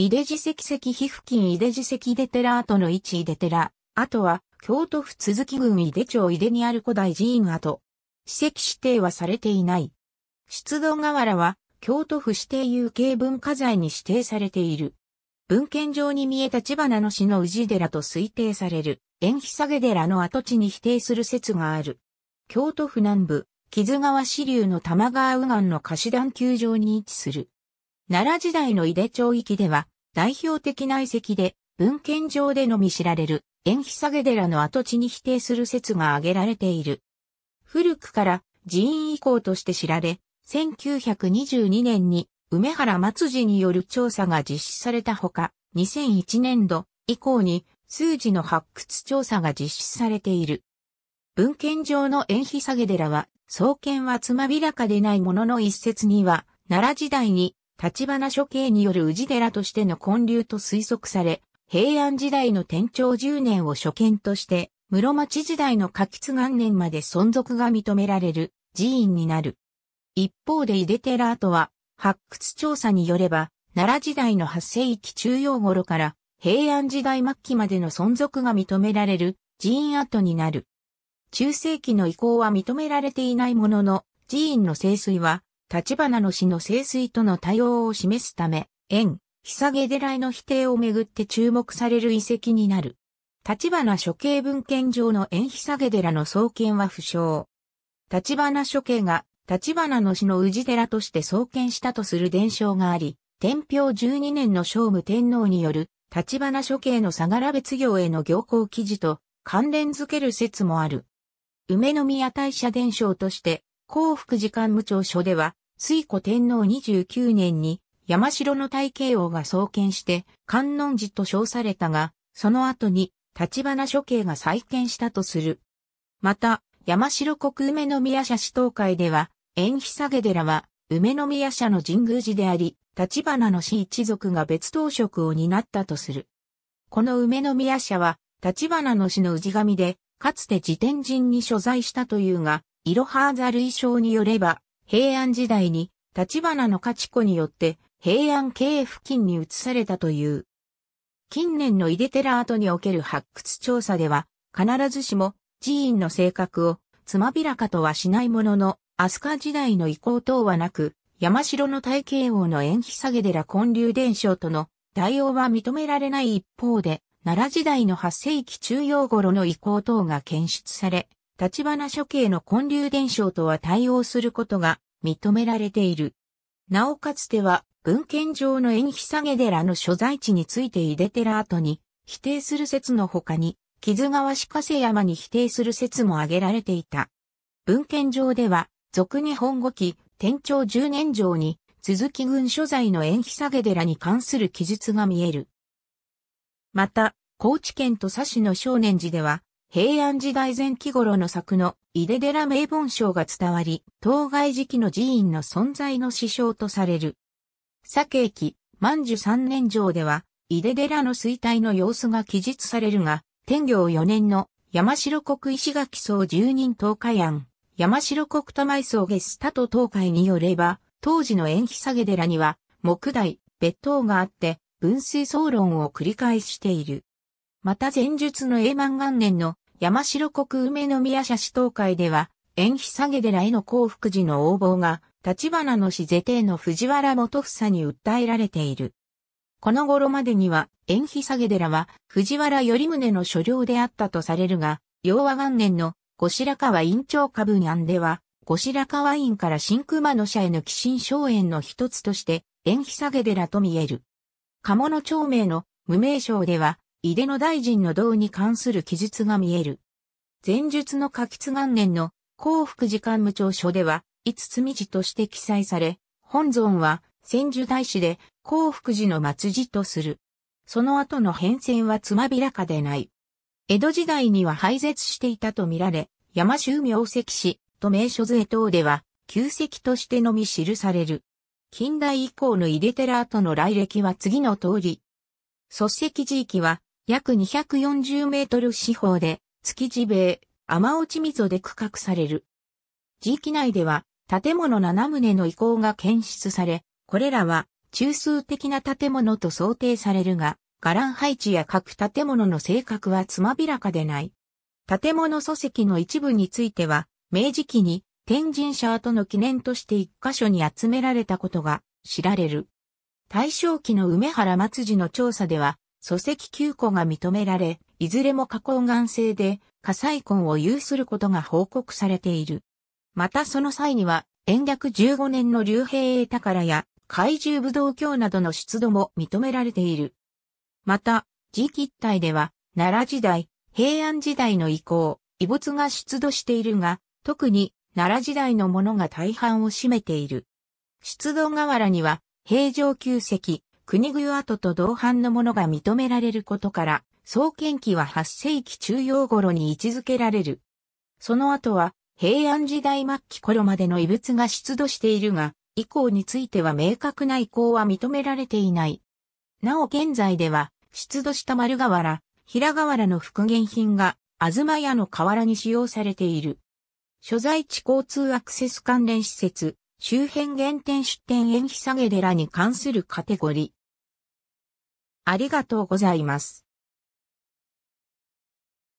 井出寺石石碑付近井出寺石出寺跡の位置井出寺。あとは、京都府鈴木郡井出町井出にある古代寺院跡。史跡指定はされていない。出土河原は、京都府指定有形文化財に指定されている。文献上に見えた千葉名の市の宇治寺と推定される、縁日下げ寺の跡地に否定する説がある。京都府南部、木津川支流の玉川右岸の貸し団球場に位置する。奈良時代の井手町域では、代表的な遺跡で、文献上でのみ知られる、縁日下げ寺の跡地に否定する説が挙げられている。古くから寺院遺構として知られ、1922年に梅原松次による調査が実施されたほか、2001年度以降に数字の発掘調査が実施されている。文献上の縁日下げ寺は、創建はつまびらかでないものの一説には、奈良時代に立花処刑による宇治寺としての建立と推測され、平安時代の天長10年を所見として、室町時代の下吉元年まで存続が認められる寺院になる。一方で井出寺跡は、発掘調査によれば、奈良時代の8世紀中央頃から平安時代末期までの存続が認められる寺院跡になる。中世紀の移行は認められていないものの、寺院の清水は立花の死の清水との対応を示すため、縁、さ下寺への否定をめぐって注目される遺跡になる。立花処刑文献上の縁さ下寺の創建は不詳。立花処刑が立花の死の治寺として創建したとする伝承があり、天平12年の聖武天皇による立花処刑の相良別業への行行記事と関連づける説もある。梅宮大社伝承として幸福寺官務調書では、水古天皇29年に山城の大慶王が創建して観音寺と称されたが、その後に立花処刑が再建したとする。また、山城国梅宮社市東会では、縁日下げ寺は梅宮社の神宮寺であり、立花の市一族が別当職を担ったとする。この梅宮社は、立花の市の氏神で、かつて自天神に所在したというが、イロハーザ衣章によれば、平安時代に、立花の勝子によって、平安経営付近に移されたという。近年のイデテラ跡における発掘調査では、必ずしも寺院の性格をつまびらかとはしないものの、飛鳥時代の遺構等はなく、山城の大慶王の延期下げ寺建立伝承との対応は認められない一方で、奈良時代の8世紀中央頃の遺構等が検出され、立花処刑の根流伝承とは対応することが認められている。なおかつては、文献上の縁下げ寺の所在地について井出寺後に否定する説の他に、木津川鹿瀬山に否定する説も挙げられていた。文献上では、俗日本語記、天長10年上に、鈴木軍所在の縁下げ寺に関する記述が見える。また、高知県と佐市の少年寺では、平安時代前期頃の作の井出寺名本章が伝わり、当該時期の寺院の存在の師匠とされる。佐景期、万寿三年上では、井出寺の衰退の様子が記述されるが、天行四年の山城国石垣僧十人東海案、山城国玉井僧ゲスタと東海によれば、当時の縁日下げ寺には、木台、別当があって、分水騒論を繰り返している。また前述の永満元年の山城国梅宮社市東海では、縁日下げ寺への幸福寺の横暴が、立花の市是定の藤原元房に訴えられている。この頃までには、縁日下げ寺は、藤原頼宗の所領であったとされるが、昭和元年の、後白河院長下分案では、後白河院から新熊野社への寄進荘園の一つとして、縁日下げ寺と見える。鴨の町名の無名称では、井出の大臣の道に関する記述が見える。前述の夏吉元年の幸福寺官務長書では、五つ道として記載され、本尊は千住大師で幸福寺の末寺とする。その後の変遷はつまびらかでない。江戸時代には廃絶していたとみられ、山州名石市と名所図絵等では、旧石としてのみ記される。近代以降の井出寺跡の来歴は次の通り。祖石地域は約240メートル四方で、築地米、天落ち溝で区画される。地域内では、建物7棟の遺構が検出され、これらは、中枢的な建物と想定されるが、伽藍配置や各建物の性格はつまびらかでない。建物礎石の一部については、明治期に天神社跡との記念として一箇所に集められたことが知られる。大正期の梅原松寺の調査では、礎石9個が認められ、いずれも花崗岩製で火災根を有することが報告されている。またその際には、延暦15年の竜兵衛宝や怪獣武道教などの出土も認められている。また、磁一体では、奈良時代、平安時代の以降、遺物が出土しているが、特に奈良時代のものが大半を占めている。出土瓦には、平城宮石、国具跡と同伴のものが認められることから、創建期は8世紀中央頃に位置づけられる。その後は、平安時代末期頃までの遺物が出土しているが、以降については明確な遺構は認められていない。なお現在では、出土した丸瓦、平瓦の復元品が、東屋の瓦に使用されている。所在地交通アクセス関連施設、周辺原点出店延期下げ寺に関するカテゴリありがとうございます。